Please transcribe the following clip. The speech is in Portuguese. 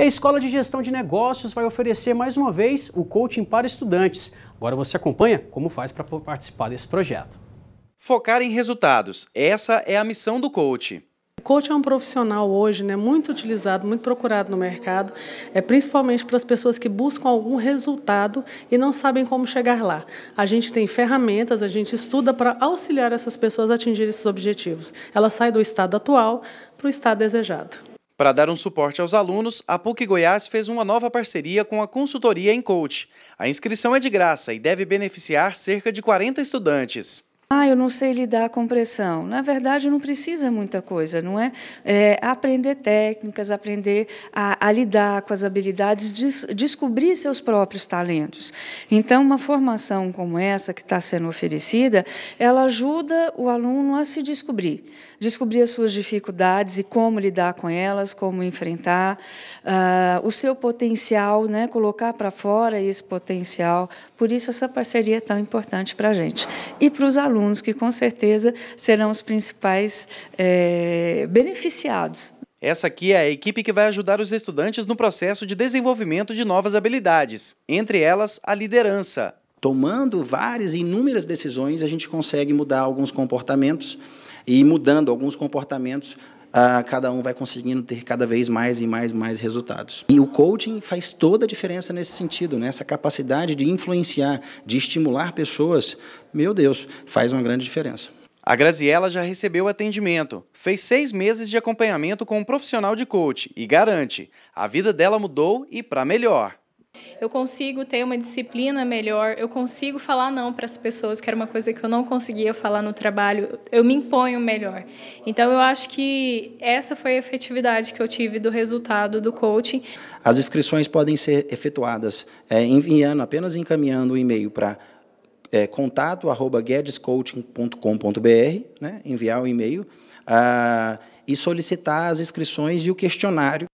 E a Escola de Gestão de Negócios vai oferecer mais uma vez o coaching para estudantes. Agora você acompanha como faz para participar desse projeto. Focar em resultados, essa é a missão do coach. O coach é um profissional hoje né, muito utilizado, muito procurado no mercado, é principalmente para as pessoas que buscam algum resultado e não sabem como chegar lá. A gente tem ferramentas, a gente estuda para auxiliar essas pessoas a atingir esses objetivos. Ela sai do estado atual para o estado desejado. Para dar um suporte aos alunos, a PUC Goiás fez uma nova parceria com a consultoria em coach. A inscrição é de graça e deve beneficiar cerca de 40 estudantes. Ah, eu não sei lidar com pressão. Na verdade, não precisa muita coisa, não é? é aprender técnicas, aprender a, a lidar com as habilidades, des, descobrir seus próprios talentos. Então, uma formação como essa que está sendo oferecida, ela ajuda o aluno a se descobrir, descobrir as suas dificuldades e como lidar com elas, como enfrentar uh, o seu potencial, né? Colocar para fora esse potencial. Por isso essa parceria é tão importante para a gente e para os alunos alunos, que com certeza serão os principais é, beneficiados. Essa aqui é a equipe que vai ajudar os estudantes no processo de desenvolvimento de novas habilidades, entre elas a liderança. Tomando várias e inúmeras decisões, a gente consegue mudar alguns comportamentos e mudando alguns comportamentos ah, cada um vai conseguindo ter cada vez mais e mais mais resultados. E o coaching faz toda a diferença nesse sentido, né? essa capacidade de influenciar, de estimular pessoas, meu Deus, faz uma grande diferença. A Graziella já recebeu atendimento, fez seis meses de acompanhamento com um profissional de coach e garante, a vida dela mudou e para melhor eu consigo ter uma disciplina melhor, eu consigo falar não para as pessoas, que era uma coisa que eu não conseguia falar no trabalho, eu me imponho melhor. Então, eu acho que essa foi a efetividade que eu tive do resultado do coaching. As inscrições podem ser efetuadas é, enviando, apenas encaminhando o um e-mail para é, contato arroba guedescoaching.com.br, né, enviar o um e-mail, ah, e solicitar as inscrições e o questionário